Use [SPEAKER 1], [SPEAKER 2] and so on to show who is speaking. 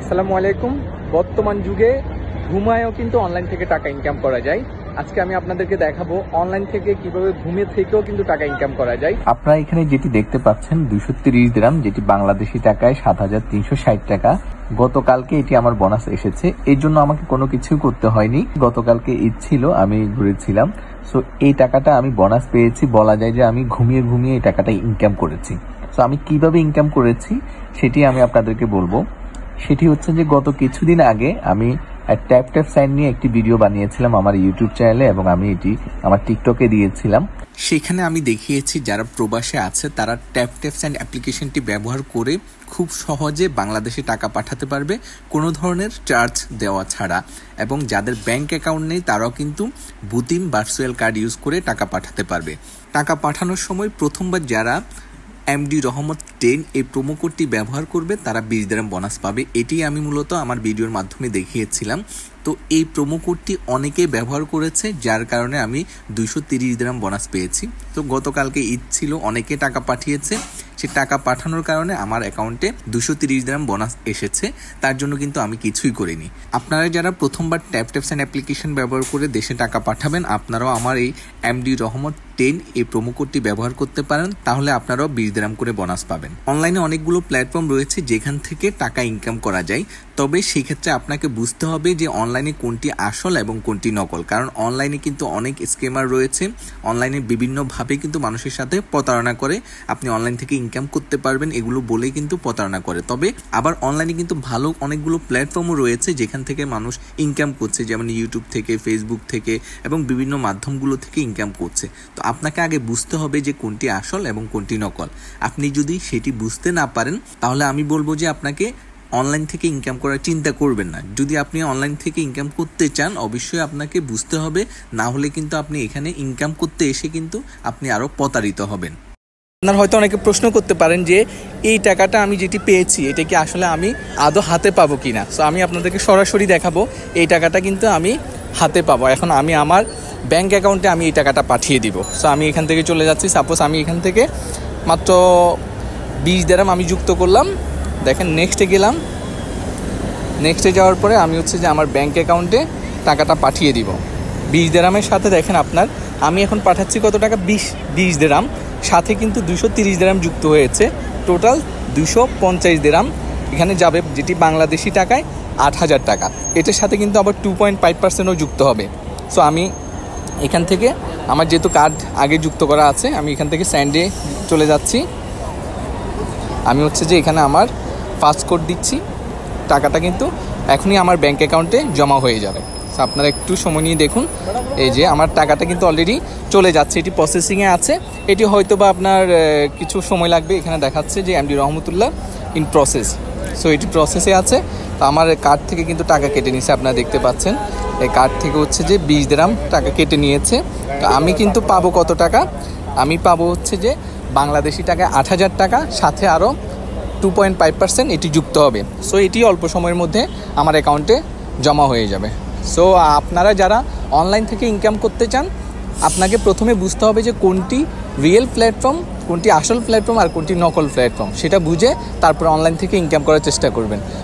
[SPEAKER 1] আসসালামু আলাইকুম বর্তমান যুগে ঘুমায়ও কিন্তু অনলাইন থেকে টাকা ইনকাম করা যায় আজকে আমি আপনাদেরকে দেখাবো অনলাইন থেকে কিভাবে ঘুমে থেকেও কিন্তু টাকা ইনকাম করা যায় আপনারা এখানে যেটি দেখতে পাচ্ছেন দুইশো তিরিশ গ্রাম যেটি বাংলাদেশি টাকায় সাত হাজার তিনশো ষাট টাকা গতকালকে এটি আমার বোনাস এসেছে এর জন্য আমাকে কোনো কিছু করতে হয়নি গতকালকে ঈদ ছিল আমি ঘুরেছিলাম সো এই টাকাটা আমি বোনাস পেয়েছি বলা যায় যে আমি ঘুমিয়ে ঘুমিয়ে এই টাকাটা ইনকাম করেছি তো আমি কিভাবে ইনকাম করেছি সেটি আমি আপনাদেরকে বলবো সেটি হচ্ছে যে গত কিছুদিন আগে আমি ট্যাপ ট্যাপ সাইন নিয়ে একটি ভিডিও বানিয়েছিলাম আমার ইউটিউব চ্যানেলে এবং আমি এটি আমার টিকটকে দিয়েছিলাম সেখানে আমি দেখিয়েছি যারা প্রবাসে আছে তারা ট্যাপ ট্যাপ সাইন অ্যাপ্লিকেশনটি ব্যবহার করে খুব সহজে বাংলাদেশে টাকা পাঠাতে পারবে কোনো ধরনের চার্জ দেওয়া ছাড়া এবং যাদের ব্যাংক অ্যাকাউন্ট নেই তারাও কিন্তু বুতিম ভার্চুয়াল কার্ড ইউজ করে টাকা পাঠাতে পারবে টাকা পাঠানোর সময় প্রথমবার যারা এমডি রহমত টেন এই প্রোমো কোডটি ব্যবহার করবে তারা বিশ দিরাম বোনাস পাবে এটি আমি মূলত আমার ভিডিওর মাধ্যমে দেখিয়েছিলাম তো এই প্রোমো কোডটি অনেকেই ব্যবহার করেছে যার কারণে আমি দুশো তিরিশ দিরাম বোনাস পেয়েছি তো গতকালকে ঈদ ছিল অনেকে টাকা পাঠিয়েছে সে টাকা পাঠানোর কারণে আমার অ্যাকাউন্টে দুশো তিরিশ গ্রাম বোনাস এসেছে তার জন্য কিন্তু আমি কিছুই করিনি আপনারা যারা প্রথমবার ট্যাপ ট্যাপস অ্যান্ড অ্যাপ্লিকেশন ব্যবহার করে দেশে টাকা পাঠাবেন আপনারাও আমার এই এমডি রহমত টেন এই প্রোমো কোডটি ব্যবহার করতে পারেন তাহলে আপনারাও বিশ দেরাম করে বোনাস পাবেন অনলাইনে অনেকগুলো প্ল্যাটফর্ম রয়েছে যেখান থেকে টাকা ইনকাম করা যায় তবে সেক্ষেত্রে আপনাকে বুঝতে হবে যে অনলাইনে কোনটি আসল এবং কোনটি নকল কারণ অনলাইনে কিন্তু অনেক স্কেমার রয়েছে অনলাইনে বিভিন্নভাবে কিন্তু মানুষের সাথে প্রতারণা করে আপনি অনলাইন থেকে ইনকাম করতে পারবেন এগুলো বলে কিন্তু প্রতারণা করে তবে আবার অনলাইনে কিন্তু ভালো অনেকগুলো প্ল্যাটফর্মও রয়েছে যেখান থেকে মানুষ ইনকাম করছে যেমন ইউটিউব থেকে ফেসবুক থেকে এবং বিভিন্ন মাধ্যমগুলো থেকে ইনকাম করছে তো আপনাকে আগে বুঝতে হবে যে কোনটি আসল এবং কোনটি নকল আপনি যদি সেটি বুঝতে না পারেন তাহলে আমি বলবো যে আপনাকে অনলাইন থেকে ইনকাম করার চিন্তা করবেন না যদি আপনি অনলাইন থেকে ইনকাম করতে চান অবশ্যই আপনাকে বুঝতে হবে না হলে কিন্তু আপনি এখানে ইনকাম করতে এসে কিন্তু আপনি আরও প্রতারিত হবেন আপনার হয়তো অনেকে প্রশ্ন করতে পারেন যে এই টাকাটা আমি যেটি পেয়েছি এটা কি আসলে আমি আদৌ হাতে পাবো কি না সো আমি আপনাদেরকে সরাসরি দেখাবো এই টাকাটা কিন্তু আমি হাতে পাবো এখন আমি আমার ব্যাঙ্ক অ্যাকাউন্টে আমি এই টাকাটা পাঠিয়ে দিব সো আমি এখান থেকে চলে যাচ্ছি সাপোজ আমি এখান থেকে মাত্র বিশ দেরাম আমি যুক্ত করলাম দেখেন নেক্সটে গেলাম নেক্সটে যাওয়ার পরে আমি হচ্ছে যে আমার ব্যাঙ্ক অ্যাকাউন্টে টাকাটা পাঠিয়ে দিব বিশ দেরামের সাথে দেখেন আপনার আমি এখন পাঠাচ্ছি কত টাকা বিশ বিশ দেরাম সাথে কিন্তু দুশো তিরিশ দেরাম যুক্ত হয়েছে টোটাল দুশো পঞ্চাশ দেরাম এখানে যাবে যেটি বাংলাদেশি টাকায় আট হাজার টাকা এটার সাথে কিন্তু আবার টু পয়েন্ট ফাইভ পার্সেন্টও যুক্ত হবে সো আমি এখান থেকে আমার যেহেতু কার্ড আগে যুক্ত করা আছে আমি এখান থেকে স্যান্ডে চলে যাচ্ছি আমি হচ্ছে যে এখানে আমার ফাস্ট কোড দিচ্ছি টাকাটা কিন্তু এখনই আমার ব্যাঙ্ক অ্যাকাউন্টে জমা হয়ে যাবে আপনারা একটু সময় নিয়ে দেখুন এই যে আমার টাকাটা কিন্তু অলরেডি চলে যাচ্ছে এটি প্রসেসিংয়ে আছে এটি হয়তো বা আপনার কিছু সময় লাগবে এখানে দেখাচ্ছে যে MD Rahmatullah in process so এটি প্রসেসে আছে তো আমার কার্ড থেকে কিন্তু টাকা কেটে নিয়েছে আপনারা দেখতে পাচ্ছেন এই কার্ড থেকে হচ্ছে যে বিশ গ্রাম টাকা কেটে নিয়েছে তো আমি কিন্তু পাবো কত টাকা আমি পাবো হচ্ছে যে বাংলাদেশি টাকায় আট হাজার টাকা সাথে আরও টু পয়েন্ট ফাইভ পার্সেন্ট এটি যুক্ত হবে সো এটি অল্প সময়ের মধ্যে আমার অ্যাকাউন্টে জমা হয়ে যাবে সো আপনারা যারা অনলাইন থেকে ইনকাম করতে চান আপনাকে প্রথমে বুঝতে হবে যে কোনটি রিয়েল প্ল্যাটফর্ম কোনটি আসল প্ল্যাটফর্ম আর কোনটি নকল প্ল্যাটফর্ম সেটা বুঝে তারপর অনলাইন থেকে ইনকাম করার চেষ্টা করবেন